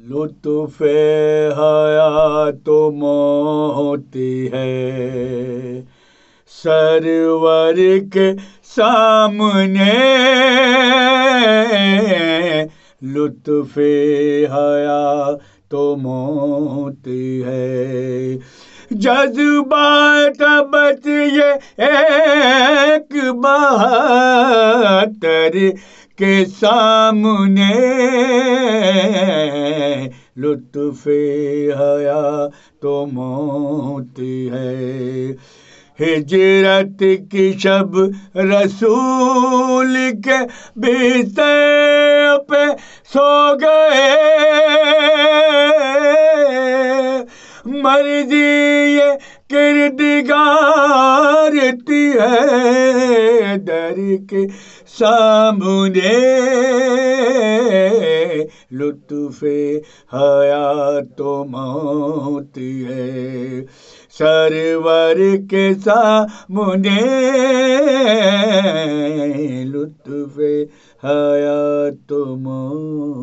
लुत्फ हया तो मोती है सरवर के सामने लुत्फे हया तो मोती है जज्बात बत ये एक बहतर के सामने लुत्फ हया तो मौत है हिजरत की शब रसूल के बीते पे सो गए मर्जी ये किरदिगारती है करके सामने लुत्फे हया तो मौत है सरवर के सामने लुत्फ हया तो मौत